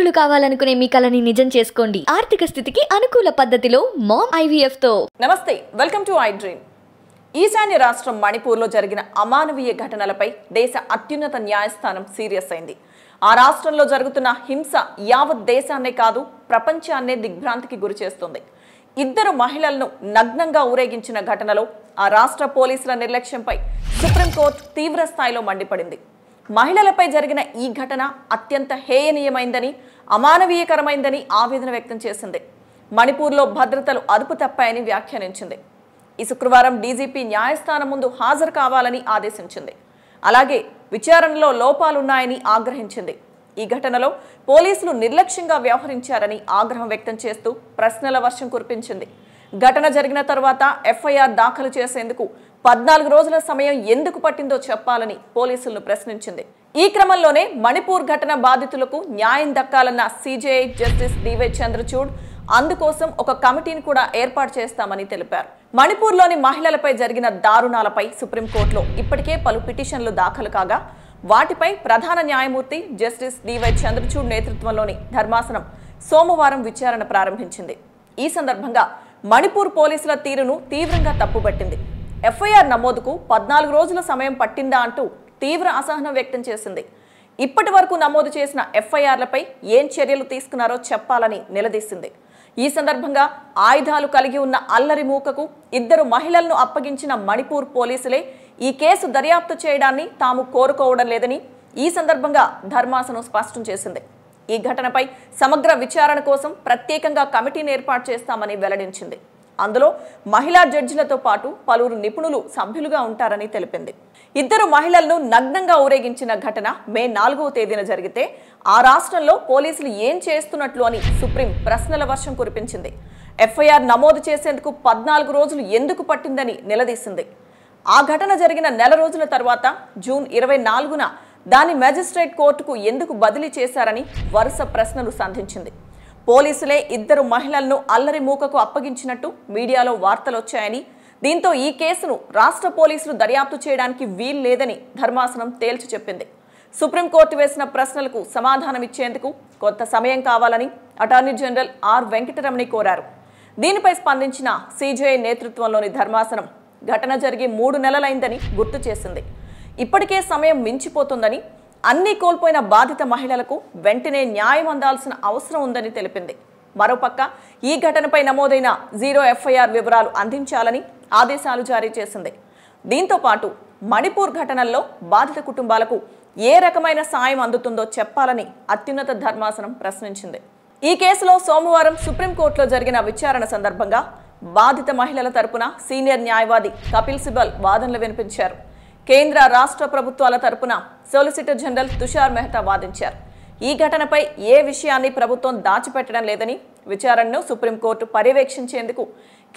పల్లెటూరు కావాలనుకునే మీ కలని నిజం చేసుకోండి ఆర్థిక స్థితికి అనుకూల పద్ధతిలో మామ్ ఐవీఎఫ్ తో నమస్తే వెల్కమ్ టు ఐ డ్రీమ్ ఈశాన్య రాష్ట్రం మణిపూర్లో జరిగిన అమానవీయ ఘటనలపై దేశ అత్యున్నత న్యాయస్థానం సీరియస్ అయింది ఆ రాష్ట్రంలో జరుగుతున్న హింస యావత్ దేశాన్నే కాదు ప్రపంచాన్నే దిగ్భ్రాంతికి గురిచేస్తుంది ఇద్దరు మహిళలను నగ్నంగా ఊరేగించిన ఘటనలో ఆ రాష్ట్ర పోలీసుల నిర్లక్ష్యంపై సుప్రీంకోర్టు తీవ్ర స్థాయిలో మండిపడింది మహిళలపై జరిగిన ఈ ఘటన అత్యంత హేయనీయమైందని అమానవీయకరమైందని ఆవేదన వ్యక్తం చేసింది మణిపూర్లో భద్రతలు అదుపు తప్పాయని వ్యాఖ్యానించింది ఈ శుక్రవారం డీజీపీ న్యాయస్థానం ముందు హాజరు కావాలని ఆదేశించింది అలాగే విచారణలో లోపాలున్నాయని ఆగ్రహించింది ఈ ఘటనలో పోలీసులు నిర్లక్ష్యంగా వ్యవహరించారని ఆగ్రహం వ్యక్తం చేస్తూ ప్రశ్నల వర్షం కురిపించింది ఘటన జరిగిన తర్వాత ఎఫ్ఐఆర్ దాఖలు చేసేందుకు పద్నాలుగు రోజుల సమయం ఎందుకు పట్టిందో చెప్పాలని పోలీసులను ప్రశ్నించింది ఈ క్రమంలోనే మణిపూర్ ఘటన బాధితులకు న్యాయం దక్కాలన్న సిజేఐ జస్టిస్ డివై చంద్రచూడ్ అందుకోసం ఒక కమిటీని కూడా ఏర్పాటు చేస్తామని తెలిపారు మణిపూర్లోని మహిళలపై జరిగిన దారుణాలపై సుప్రీంకోర్టులో ఇప్పటికే పలు పిటిషన్లు దాఖలు కాగా వాటిపై ప్రధాన న్యాయమూర్తి జస్టిస్ డివై చంద్రచూడ్ నేతృత్వంలోని ధర్మాసనం సోమవారం విచారణ ప్రారంభించింది ఈ సందర్భంగా మణిపూర్ పోలీసుల తీరును తీవ్రంగా తప్పుబట్టింది ఎఫ్ఐఆర్ నమోదుకు పద్నాలుగు రోజుల సమయం పట్టిందా అంటూ తీవ్ర అసహనం వ్యక్తం చేసింది ఇప్పటి వరకు నమోదు చేసిన ఎఫ్ఐఆర్లపై ఏం చర్యలు తీసుకున్నారో చెప్పాలని నిలదీసింది ఈ సందర్భంగా ఆయుధాలు కలిగి ఉన్న అల్లరి మూకకు ఇద్దరు మహిళలను అప్పగించిన మణిపూర్ పోలీసులే ఈ కేసు దర్యాప్తు చేయడాన్ని తాము కోరుకోవడం లేదని ఈ సందర్భంగా ధర్మాసనం స్పష్టం చేసింది ఈ ఘటనపై సమగ్ర విచారణ కోసం ప్రత్యేకంగా కమిటీని ఏర్పాటు చేస్తామని వెల్లడించింది అందులో మహిళా జడ్జిలతో పాటు పలువురు నిపుణులు సభ్యులుగా ఉంటారని తెలిపింది ఇద్దరు మహిళలను నగ్నంగా ఊరేగించిన ఘటన మే నాలుగవ తేదీన జరిగితే ఆ రాష్ట్రంలో పోలీసులు ఏం చేస్తున్నట్లు అని సుప్రీం ప్రశ్నల వర్షం కురిపించింది ఎఫ్ఐఆర్ నమోదు చేసేందుకు పద్నాలుగు రోజులు ఎందుకు పట్టిందని నిలదీసింది ఆ ఘటన జరిగిన నెల రోజుల తర్వాత జూన్ ఇరవై నాలుగున దాని మ్యాజిస్ట్రేట్ కోర్టుకు ఎందుకు బదిలీ చేశారని వరుస ప్రశ్నలు సంధించింది పోలీసులే ఇద్దరు మహిళలను అల్లరి మూకకు అప్పగించినట్టు మీడియాలో వార్తలొచ్చాయని దీంతో ఈ కేసును రాష్ట్ర పోలీసులు దర్యాప్తు చేయడానికి వీల్లేదని ధర్మాసనం తేల్చి చెప్పింది సుప్రీంకోర్టు వేసిన ప్రశ్నలకు సమాధానమిచ్చేందుకు కొంత సమయం కావాలని అటార్నీ జనరల్ ఆర్ వెంకటరమణి కోరారు దీనిపై స్పందించిన సిజేఐ నేతృత్వంలోని ధర్మాసనం ఘటన జరిగి మూడు నెలలైందని గుర్తు చేసింది ఇప్పటికే సమయం మించిపోతుందని అన్ని కోల్పోయిన బాధిత మహిళలకు వెంటనే న్యాయం అందాల్సిన అవసరం ఉందని తెలిపింది మరోపక్క ఈ ఘటనపై నమోదైన జీరో ఎఫ్ఐఆర్ వివరాలు అందించాలని ఆదేశాలు జారీ చేసింది దీంతో పాటు మణిపూర్ ఘటనల్లో బాధిత కుటుంబాలకు ఏ రకమైన సాయం అందుతుందో చెప్పాలని అత్యున్నత ధర్మాసనం ప్రశ్నించింది ఈ కేసులో సోమవారం సుప్రీంకోర్టులో జరిగిన విచారణ సందర్భంగా బాధిత మహిళల తరపున సీనియర్ న్యాయవాది కపిల్ సిబల్ వాదనలు వినిపించారు కేంద్ర రాష్ట్ర ప్రభుత్వాల తరపున సోలిసిటర్ జనరల్ తుషార్ మెహతా వాదించారు ఈ ఘటనపై ఏ విషయాన్ని ప్రభుత్వం దాచిపెట్టడం లేదని విచారణను సుప్రీంకోర్టు పర్యవేక్షించేందుకు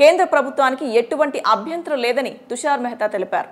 కేంద్ర ప్రభుత్వానికి ఎటువంటి అభ్యంతరం లేదని తుషార్ మెహతా తెలిపారు